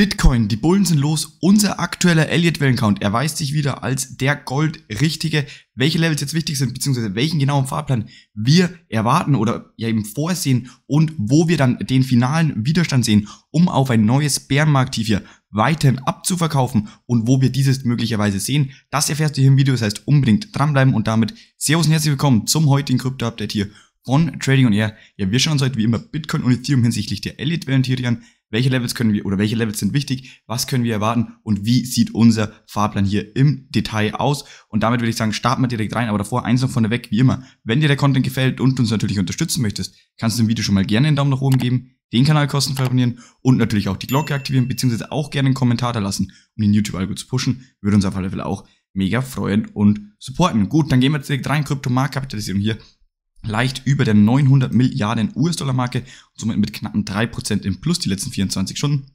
Bitcoin, die Bullen sind los. Unser aktueller Elliott-Wellencount erweist sich wieder als der Goldrichtige. Welche Levels jetzt wichtig sind, beziehungsweise welchen genauen Fahrplan wir erwarten oder ja eben vorsehen und wo wir dann den finalen Widerstand sehen, um auf ein neues Bärenmarkt-Tief hier weiterhin abzuverkaufen und wo wir dieses möglicherweise sehen, das erfährst du hier im Video. Das heißt, unbedingt dranbleiben und damit Servus und herzlich willkommen zum heutigen Krypto-Update hier von Trading on Air. Ja, wir schauen uns heute wie immer Bitcoin und Ethereum hinsichtlich der Elliott-Wellentheorie an welche Levels können wir oder welche Levels sind wichtig, was können wir erwarten und wie sieht unser Fahrplan hier im Detail aus. Und damit würde ich sagen, starten wir direkt rein, aber davor eins noch Weg, wie immer. Wenn dir der Content gefällt und uns natürlich unterstützen möchtest, kannst du dem Video schon mal gerne einen Daumen nach oben geben, den Kanal kostenfrei abonnieren und natürlich auch die Glocke aktivieren, beziehungsweise auch gerne einen Kommentar da lassen, um den YouTube-Algo zu pushen. Würde uns auf alle Fälle auch mega freuen und supporten. Gut, dann gehen wir direkt rein, Kryptomarktkapitalisierung hier leicht über der 900 Milliarden US-Dollar-Marke, und somit mit knappen 3% im Plus die letzten 24 Stunden.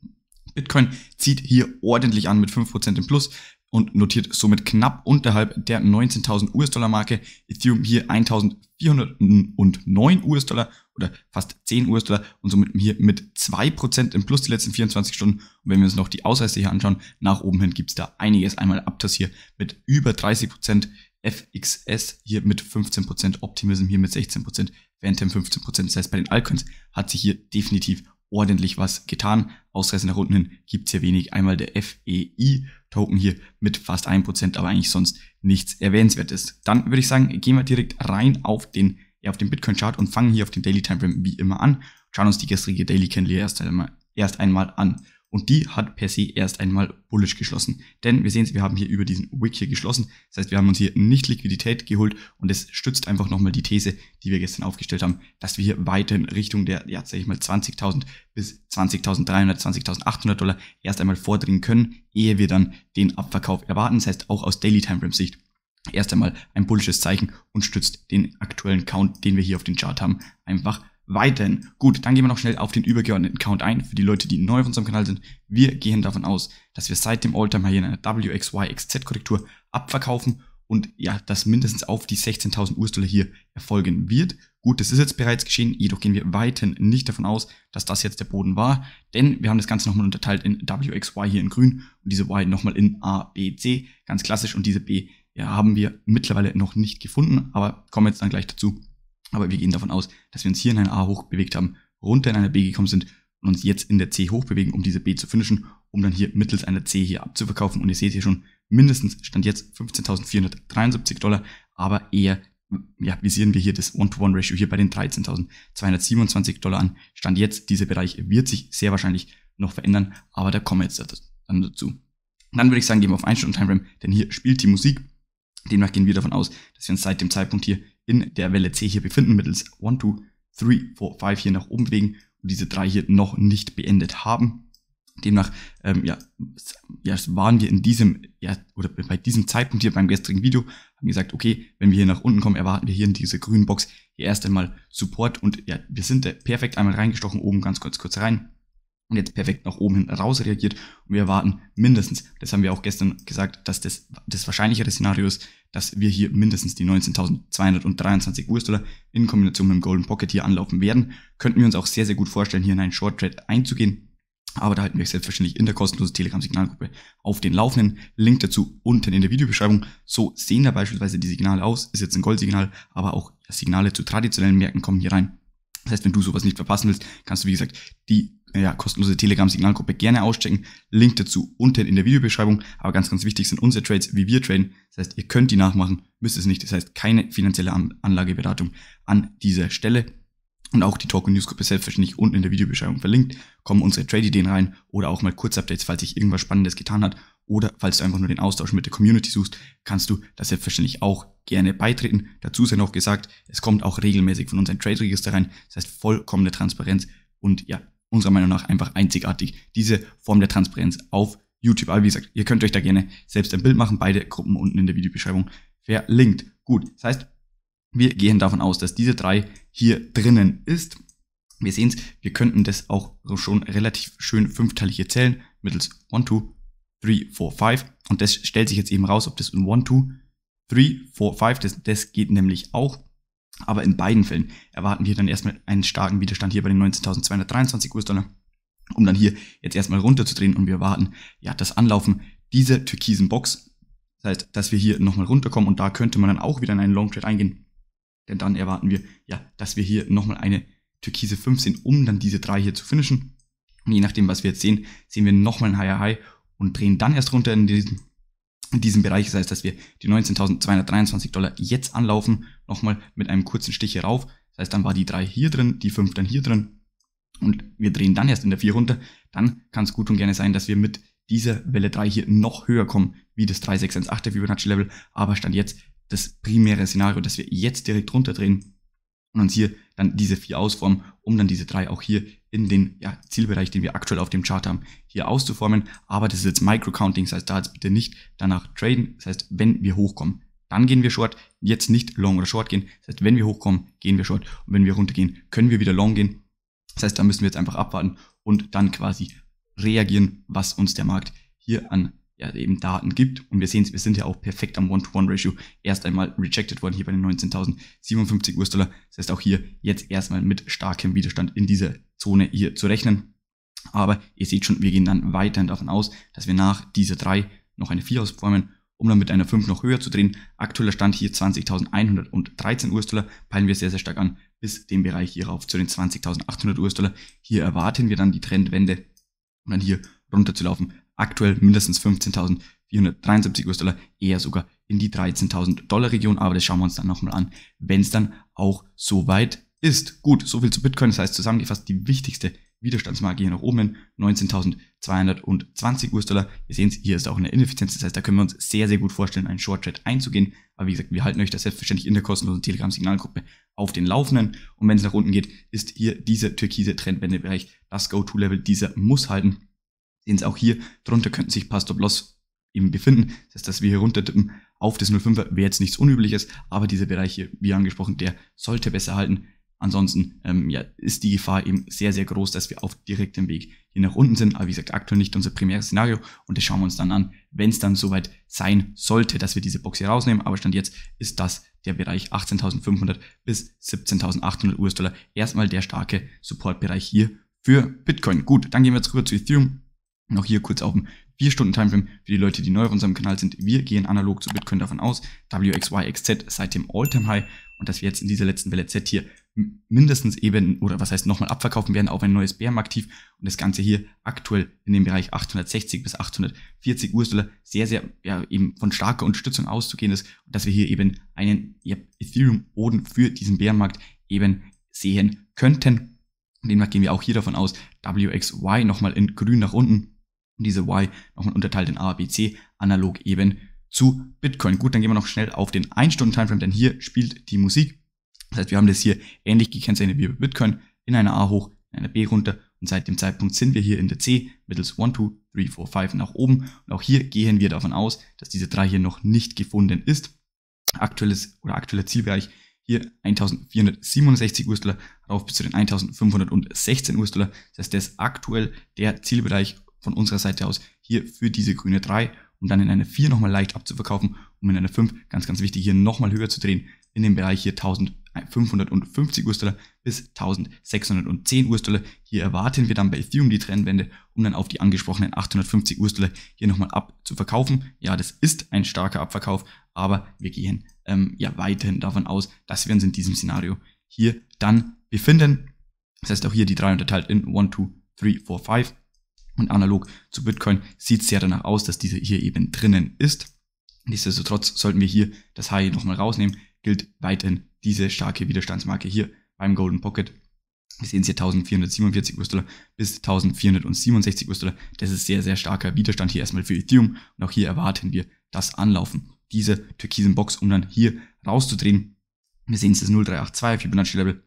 Bitcoin zieht hier ordentlich an mit 5% im Plus und notiert somit knapp unterhalb der 19.000 US-Dollar-Marke. Ethereum hier 1.409 US-Dollar oder fast 10 US-Dollar und somit hier mit 2% im Plus die letzten 24 Stunden. Und wenn wir uns noch die Ausreißer hier anschauen, nach oben hin gibt es da einiges. Einmal Aptos hier mit über 30% FXS hier mit 15%, Optimism hier mit 16%, Phantom 15%. Das heißt, bei den Alcoins hat sich hier definitiv ordentlich was getan. Ausreißen nach unten hin gibt es hier wenig. Einmal der FEI-Token hier mit fast 1%, aber eigentlich sonst nichts Erwähnenswertes. Dann würde ich sagen, gehen wir direkt rein auf den, ja, den Bitcoin-Chart und fangen hier auf den Daily Timeframe wie immer an. Schauen uns die gestrige Daily Candle erst einmal, erst einmal an. Und die hat per se erst einmal bullish geschlossen. Denn wir sehen es, wir haben hier über diesen Wick hier geschlossen. Das heißt, wir haben uns hier nicht Liquidität geholt und es stützt einfach nochmal die These, die wir gestern aufgestellt haben, dass wir hier weiter in Richtung der, ja, sag ich mal, 20.000 bis 20.300, 20.800 Dollar erst einmal vordringen können, ehe wir dann den Abverkauf erwarten. Das heißt, auch aus Daily Timeframe Sicht erst einmal ein bullisches Zeichen und stützt den aktuellen Count, den wir hier auf den Chart haben, einfach weiterhin. Gut, dann gehen wir noch schnell auf den übergeordneten Count ein. Für die Leute, die neu auf unserem Kanal sind, wir gehen davon aus, dass wir seit dem Alltime hier eine wxyxz korrektur abverkaufen und ja, dass mindestens auf die 16.000 US-Dollar hier erfolgen wird. Gut, das ist jetzt bereits geschehen, jedoch gehen wir weiterhin nicht davon aus, dass das jetzt der Boden war, denn wir haben das Ganze nochmal unterteilt in WXY hier in grün und diese Y nochmal in A, B, C, ganz klassisch und diese B ja, haben wir mittlerweile noch nicht gefunden, aber kommen jetzt dann gleich dazu, aber wir gehen davon aus, dass wir uns hier in ein A hoch bewegt haben, runter in eine B gekommen sind und uns jetzt in der C hoch bewegen, um diese B zu finishen, um dann hier mittels einer C hier abzuverkaufen. Und ihr seht hier schon, mindestens stand jetzt 15.473 Dollar, aber eher ja, visieren wir hier das One-to-One-Ratio hier bei den 13.227 Dollar an. Stand jetzt, dieser Bereich wird sich sehr wahrscheinlich noch verändern, aber da kommen wir jetzt dann dazu. Dann würde ich sagen, gehen wir auf 1 Einstellung Timeframe, denn hier spielt die Musik Demnach gehen wir davon aus, dass wir uns seit dem Zeitpunkt hier in der Welle C hier befinden, mittels 1, 2, 3, 4, 5 hier nach oben bewegen und diese drei hier noch nicht beendet haben. Demnach ähm, ja, ja, waren wir in diesem, ja, oder bei diesem Zeitpunkt hier beim gestrigen Video, haben gesagt, okay, wenn wir hier nach unten kommen, erwarten wir hier in diese grünen Box hier erst einmal Support und ja, wir sind äh, perfekt einmal reingestochen, oben ganz kurz kurz rein und jetzt perfekt nach oben hin raus reagiert. Und wir erwarten mindestens, das haben wir auch gestern gesagt, dass das das wahrscheinlichere Szenario ist, dass wir hier mindestens die 19.223 US-Dollar in Kombination mit dem Golden Pocket hier anlaufen werden. Könnten wir uns auch sehr, sehr gut vorstellen, hier in einen Short Trade einzugehen. Aber da halten wir euch selbstverständlich in der kostenlosen Telegram-Signalgruppe auf den Laufenden. Link dazu unten in der Videobeschreibung. So sehen da beispielsweise die Signale aus. Ist jetzt ein Goldsignal, aber auch Signale zu traditionellen Märkten kommen hier rein. Das heißt, wenn du sowas nicht verpassen willst, kannst du, wie gesagt, die ja, kostenlose Telegram-Signalgruppe gerne auschecken. Link dazu unten in der Videobeschreibung. Aber ganz, ganz wichtig sind unsere Trades, wie wir traden. Das heißt, ihr könnt die nachmachen, müsst es nicht. Das heißt, keine finanzielle Anlageberatung an dieser Stelle. Und auch die Talk- und Newsgruppe selbstverständlich unten in der Videobeschreibung verlinkt. Kommen unsere Trade-Ideen rein oder auch mal Kurzupdates, falls sich irgendwas Spannendes getan hat. Oder falls du einfach nur den Austausch mit der Community suchst, kannst du das selbstverständlich auch gerne beitreten. Dazu sei noch gesagt, es kommt auch regelmäßig von uns ein Trade-Register rein. Das heißt, vollkommene Transparenz. Und ja, unserer Meinung nach einfach einzigartig, diese Form der Transparenz auf YouTube. Aber wie gesagt, ihr könnt euch da gerne selbst ein Bild machen, beide Gruppen unten in der Videobeschreibung verlinkt. Gut, das heißt, wir gehen davon aus, dass diese drei hier drinnen ist. Wir sehen es, wir könnten das auch schon relativ schön fünfteilig hier zählen, mittels 1, 2, 3, 4, 5. Und das stellt sich jetzt eben raus, ob das ein 1, 2, 3, 4, 5, das, das geht nämlich auch. Aber in beiden Fällen erwarten wir dann erstmal einen starken Widerstand hier bei den 19.223 US-Dollar, um dann hier jetzt erstmal runterzudrehen und wir erwarten ja das Anlaufen dieser türkisen Box. Das heißt, dass wir hier nochmal runterkommen und da könnte man dann auch wieder in einen Long Trade eingehen. Denn dann erwarten wir ja, dass wir hier nochmal eine türkise 5 sehen, um dann diese 3 hier zu finishen. Und je nachdem, was wir jetzt sehen, sehen wir nochmal ein Higher High und drehen dann erst runter in diesen in diesem Bereich. Das heißt, dass wir die 19.223 Dollar jetzt anlaufen, nochmal mit einem kurzen Stich hier rauf. Das heißt, dann war die 3 hier drin, die 5 dann hier drin und wir drehen dann erst in der 4 runter. Dann kann es gut und gerne sein, dass wir mit dieser Welle 3 hier noch höher kommen, wie das 3618er Fibonacci-Level. Aber stand jetzt das primäre Szenario, dass wir jetzt direkt runterdrehen und uns hier dann diese 4 ausformen, um dann diese 3 auch hier in den ja, Zielbereich, den wir aktuell auf dem Chart haben, hier auszuformen. Aber das ist jetzt Microcounting, das heißt, da jetzt bitte nicht danach traden. Das heißt, wenn wir hochkommen, dann gehen wir short. Jetzt nicht long oder short gehen. Das heißt, wenn wir hochkommen, gehen wir short. Und wenn wir runtergehen, können wir wieder long gehen. Das heißt, da müssen wir jetzt einfach abwarten und dann quasi reagieren, was uns der Markt hier an ja eben Daten gibt. Und wir sehen es, wir sind ja auch perfekt am One-to-One-Ratio erst einmal rejected worden hier bei den 19.057 US-Dollar. Das heißt auch hier jetzt erstmal mit starkem Widerstand in dieser Zone hier zu rechnen. Aber ihr seht schon, wir gehen dann weiterhin davon aus, dass wir nach dieser 3 noch eine 4 ausformen, um dann mit einer 5 noch höher zu drehen. Aktueller Stand hier 20.113 US-Dollar, peilen wir sehr, sehr stark an, bis den Bereich hier rauf zu den 20.800 US-Dollar. Hier erwarten wir dann die Trendwende und dann hier runterzulaufen. Aktuell mindestens 15.473 US-Dollar, eher sogar in die 13.000 Dollar-Region, aber das schauen wir uns dann nochmal an, wenn es dann auch so weit ist. Gut, soviel zu Bitcoin, das heißt zusammengefasst die wichtigste Widerstandsmarke hier nach oben hin, 19.220 US-Dollar. Ihr seht es, hier ist auch eine Ineffizienz, das heißt, da können wir uns sehr, sehr gut vorstellen, einen Short-Trade einzugehen. Aber wie gesagt, wir halten euch das selbstverständlich in der kostenlosen Telegram-Signalgruppe auf den Laufenden. Und wenn es nach unten geht, ist hier dieser türkise Trendwendebereich das Go-To-Level, dieser muss halten sehen es auch hier, drunter könnten sich paar Stop-Loss eben befinden. Das heißt, dass wir hier runtertippen auf das 0,5er wäre jetzt nichts Unübliches, aber dieser Bereich hier, wie angesprochen, der sollte besser halten. Ansonsten ähm, ja, ist die Gefahr eben sehr, sehr groß, dass wir auf direktem Weg hier nach unten sind. Aber wie gesagt, aktuell nicht unser primäres Szenario und das schauen wir uns dann an, wenn es dann soweit sein sollte, dass wir diese Box hier rausnehmen. Aber Stand jetzt ist das der Bereich 18.500 bis 17.800 US-Dollar erstmal der starke Supportbereich hier für Bitcoin. Gut, dann gehen wir jetzt rüber zu Ethereum. Noch hier kurz auf dem 4-Stunden-Timeframe für die Leute, die neu auf unserem Kanal sind. Wir gehen analog zu Bitcoin davon aus, WXYXZ seit dem All-Time-High und dass wir jetzt in dieser letzten Welle Z hier mindestens eben, oder was heißt nochmal abverkaufen werden auf ein neues Bärenmarktiv und das Ganze hier aktuell in dem Bereich 860 bis 840 US-Dollar sehr, sehr ja, eben von starker Unterstützung auszugehen ist und dass wir hier eben einen ja, Ethereum-Boden für diesen Bärenmarkt eben sehen könnten. Demnach gehen wir auch hier davon aus, WXY nochmal in grün nach unten und diese Y nochmal unterteilt in A, B, C, analog eben zu Bitcoin. Gut, dann gehen wir noch schnell auf den 1-Stunden-Timeframe, denn hier spielt die Musik. Das heißt, wir haben das hier ähnlich gekennzeichnet wie bei Bitcoin, in einer A hoch, in einer B runter und seit dem Zeitpunkt sind wir hier in der C mittels 1, 2, 3, 4, 5 nach oben. Und auch hier gehen wir davon aus, dass diese 3 hier noch nicht gefunden ist. Aktuelles oder aktueller Zielbereich hier 1467 US-Dollar rauf bis zu den 1516 US-Dollar. Das heißt, das ist aktuell der Zielbereich von unserer Seite aus hier für diese grüne 3, um dann in einer 4 nochmal leicht abzuverkaufen, um in einer 5, ganz, ganz wichtig, hier nochmal höher zu drehen, in dem Bereich hier 1550 US-Dollar bis 1610 US-Dollar. Hier erwarten wir dann bei Ethereum die Trendwende, um dann auf die angesprochenen 850 US-Dollar hier nochmal abzuverkaufen. Ja, das ist ein starker Abverkauf, aber wir gehen ähm, ja weiterhin davon aus, dass wir uns in diesem Szenario hier dann befinden. Das heißt auch hier die 3 unterteilt in 1, 2, 3, 4, 5 und analog zu Bitcoin sieht es ja danach aus, dass diese hier eben drinnen ist. Nichtsdestotrotz sollten wir hier das High nochmal rausnehmen, gilt weiterhin diese starke Widerstandsmarke hier beim Golden Pocket. Wir sehen es hier 1447 US-Dollar bis 1467 US-Dollar. Das ist sehr, sehr starker Widerstand hier erstmal für Ethereum. Und auch hier erwarten wir das Anlaufen dieser türkisen Box, um dann hier rauszudrehen. Wir sehen es das 0382 Fibonacci Level.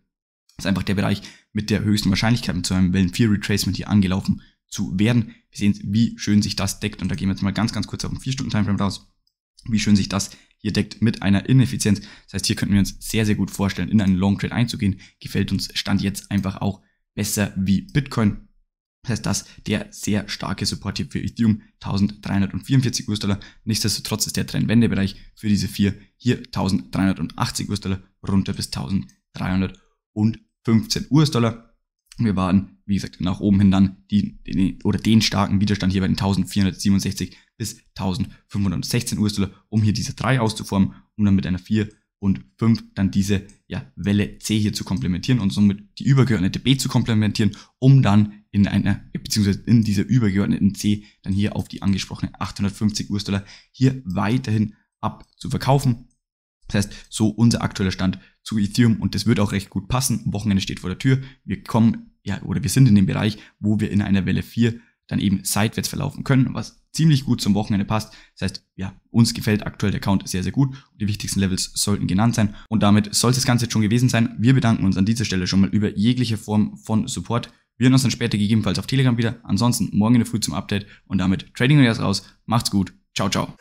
Das ist einfach der Bereich mit der höchsten Wahrscheinlichkeit mit so einem Wellen 4 Retracement hier angelaufen zu werden. Wir sehen, wie schön sich das deckt. Und da gehen wir jetzt mal ganz, ganz kurz auf den 4-Stunden-Timeframe raus, wie schön sich das hier deckt mit einer Ineffizienz. Das heißt, hier könnten wir uns sehr, sehr gut vorstellen, in einen Long Trade einzugehen. Gefällt uns Stand jetzt einfach auch besser wie Bitcoin. Das heißt, dass der sehr starke Support hier für Ethereum 1344 US-Dollar. Nichtsdestotrotz ist der Trendwendebereich für diese vier hier 1380 US-Dollar runter bis 1315 US-Dollar. Wir waren, wie gesagt, nach oben hin dann die, den, oder den starken Widerstand hier bei den 1467 bis 1516 US-Dollar, um hier diese 3 auszuformen, um dann mit einer 4 und 5 dann diese ja, Welle C hier zu komplementieren und somit die übergeordnete B zu komplementieren, um dann in einer, beziehungsweise in dieser übergeordneten C dann hier auf die angesprochene 850 US-Dollar hier weiterhin abzuverkaufen das heißt, so unser aktueller Stand zu Ethereum und das wird auch recht gut passen. Wochenende steht vor der Tür. Wir kommen, ja, oder wir sind in dem Bereich, wo wir in einer Welle 4 dann eben seitwärts verlaufen können, was ziemlich gut zum Wochenende passt. Das heißt, ja, uns gefällt aktuell der Account sehr, sehr gut. Die wichtigsten Levels sollten genannt sein. Und damit soll es das Ganze jetzt schon gewesen sein. Wir bedanken uns an dieser Stelle schon mal über jegliche Form von Support. Wir hören uns dann später gegebenenfalls auf Telegram wieder. Ansonsten morgen in der Früh zum Update und damit Trading Ideas raus. Macht's gut. Ciao, ciao.